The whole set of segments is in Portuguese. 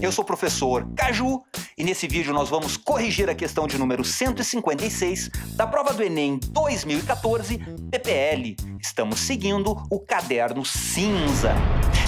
Eu sou o professor Caju e nesse vídeo nós vamos corrigir a questão de número 156 da prova do Enem 2014 PPL. Estamos seguindo o caderno cinza.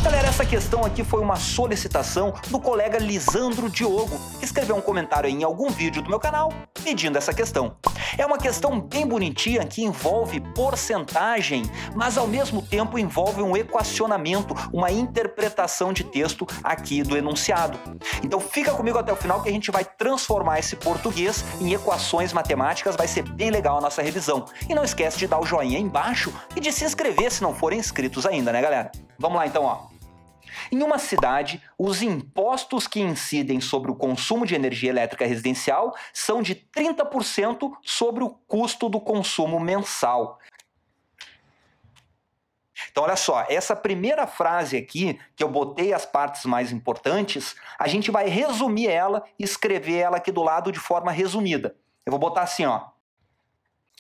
Galera, essa questão aqui foi uma solicitação do colega Lisandro Diogo, que escreveu um comentário em algum vídeo do meu canal pedindo essa questão. É uma questão bem bonitinha que envolve porcentagem, mas ao mesmo tempo envolve um equacionamento, uma interpretação de texto aqui do enunciado. Então fica comigo até o final que a gente vai transformar esse português em equações matemáticas, vai ser bem legal a nossa revisão. E não esquece de dar o joinha aí embaixo e de se inscrever se não forem inscritos ainda, né, galera? Vamos lá então, ó. Em uma cidade, os impostos que incidem sobre o consumo de energia elétrica residencial são de 30% sobre o custo do consumo mensal. Então, olha só, essa primeira frase aqui, que eu botei as partes mais importantes, a gente vai resumir ela e escrever ela aqui do lado de forma resumida. Eu vou botar assim, ó.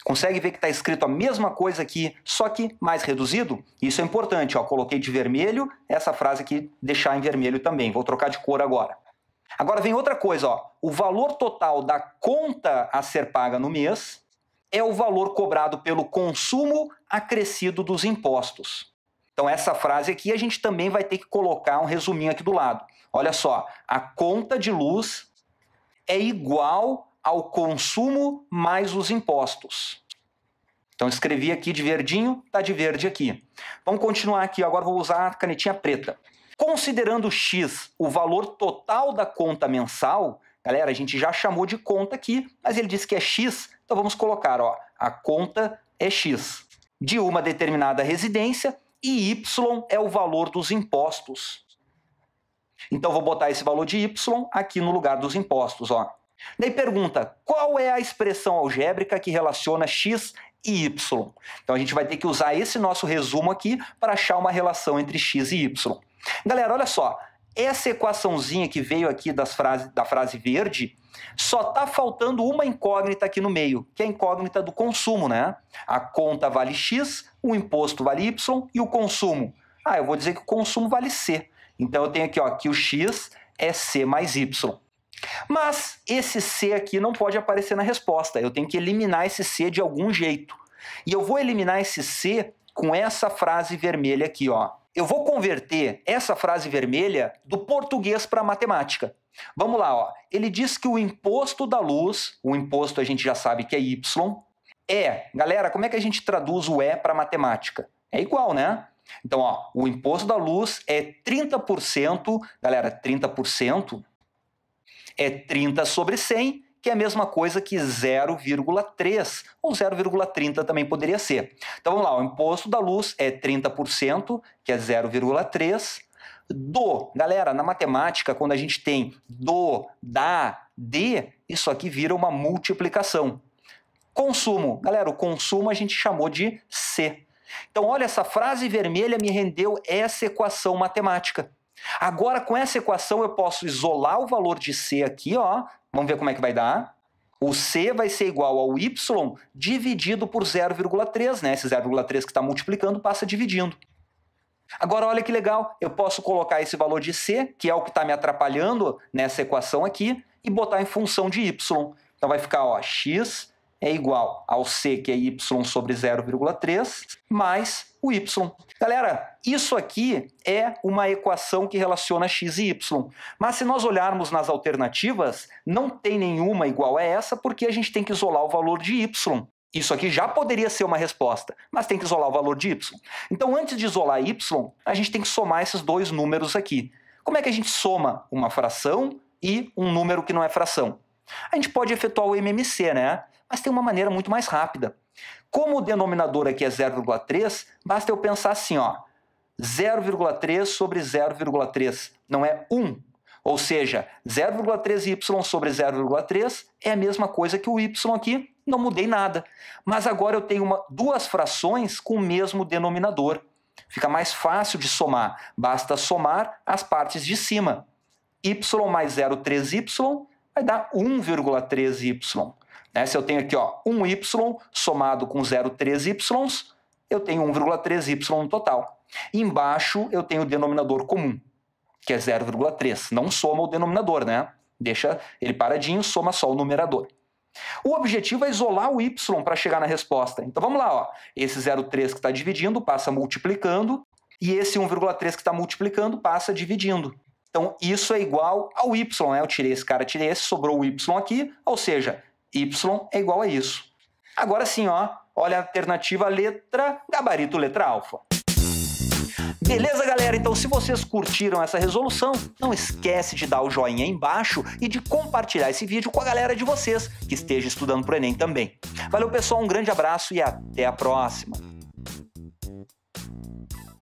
Consegue ver que está escrito a mesma coisa aqui, só que mais reduzido? Isso é importante. Ó, coloquei de vermelho, essa frase aqui deixar em vermelho também. Vou trocar de cor agora. Agora vem outra coisa. Ó. O valor total da conta a ser paga no mês é o valor cobrado pelo consumo acrescido dos impostos. Então, essa frase aqui a gente também vai ter que colocar um resuminho aqui do lado. Olha só, a conta de luz é igual ao consumo mais os impostos. Então escrevi aqui de verdinho, tá de verde aqui. Vamos continuar aqui, agora vou usar a canetinha preta. Considerando X o valor total da conta mensal, galera, a gente já chamou de conta aqui, mas ele disse que é X, então vamos colocar, ó, a conta é X de uma determinada residência e Y é o valor dos impostos. Então vou botar esse valor de Y aqui no lugar dos impostos, ó. Daí pergunta: qual é a expressão algébrica que relaciona x e y? Então a gente vai ter que usar esse nosso resumo aqui para achar uma relação entre x e y. Galera, olha só, essa equaçãozinha que veio aqui das frase, da frase verde, só está faltando uma incógnita aqui no meio, que é a incógnita do consumo, né? A conta vale X, o imposto vale Y e o consumo. Ah, eu vou dizer que o consumo vale C. Então eu tenho aqui ó, que o X é C mais Y. Mas esse C aqui não pode aparecer na resposta. Eu tenho que eliminar esse C de algum jeito. E eu vou eliminar esse C com essa frase vermelha aqui, ó. Eu vou converter essa frase vermelha do português para matemática. Vamos lá, ó. Ele diz que o imposto da luz, o imposto a gente já sabe que é Y, é. Galera, como é que a gente traduz o E para matemática? É igual, né? Então, ó, o imposto da luz é 30%, galera, 30% é 30 sobre 100, que é a mesma coisa que 0,3 ou 0,30 também poderia ser. Então vamos lá, o imposto da luz é 30%, que é 0,3 do. Galera, na matemática, quando a gente tem do, da, de, isso aqui vira uma multiplicação. Consumo. Galera, o consumo a gente chamou de C. Então, olha, essa frase vermelha me rendeu essa equação matemática. Agora, com essa equação, eu posso isolar o valor de C aqui, ó. Vamos ver como é que vai dar. O C vai ser igual ao Y dividido por 0,3, né? Esse 0,3 que está multiplicando passa dividindo. Agora, olha que legal, eu posso colocar esse valor de C, que é o que está me atrapalhando nessa equação aqui, e botar em função de Y. Então vai ficar ó, x é igual ao C, que é y sobre 0,3, mais o y. Galera, isso aqui é uma equação que relaciona x e y. Mas se nós olharmos nas alternativas, não tem nenhuma igual a essa, porque a gente tem que isolar o valor de y. Isso aqui já poderia ser uma resposta, mas tem que isolar o valor de y. Então, antes de isolar y, a gente tem que somar esses dois números aqui. Como é que a gente soma uma fração e um número que não é fração? A gente pode efetuar o MMC, né? Mas tem uma maneira muito mais rápida. Como o denominador aqui é 0,3, basta eu pensar assim, ó. 0,3 sobre 0,3 não é 1. Ou seja, 0,3y sobre 0,3 é a mesma coisa que o y aqui, não mudei nada. Mas agora eu tenho uma, duas frações com o mesmo denominador. Fica mais fácil de somar, basta somar as partes de cima. y mais 0,3y vai dar 1,3 y Né? Se eu tenho aqui ó, 1y somado com 0,3 y eu tenho 1,3y no total. Embaixo eu tenho o denominador comum, que é 0,3. Não soma o denominador, né? Deixa ele paradinho, soma só o numerador. O objetivo é isolar o y para chegar na resposta. Então vamos lá, ó. esse 0,3 que está dividindo passa multiplicando, e esse 1,3 que está multiplicando passa dividindo. Então, isso é igual ao y, né? Eu tirei esse cara, tirei esse, sobrou o y aqui, ou seja, y é igual a isso. Agora sim, ó, olha a alternativa letra, gabarito letra alfa. Beleza, galera? Então, se vocês curtiram essa resolução, não esquece de dar o joinha aí embaixo e de compartilhar esse vídeo com a galera de vocês que esteja estudando para o Enem também. Valeu, pessoal, um grande abraço e até a próxima.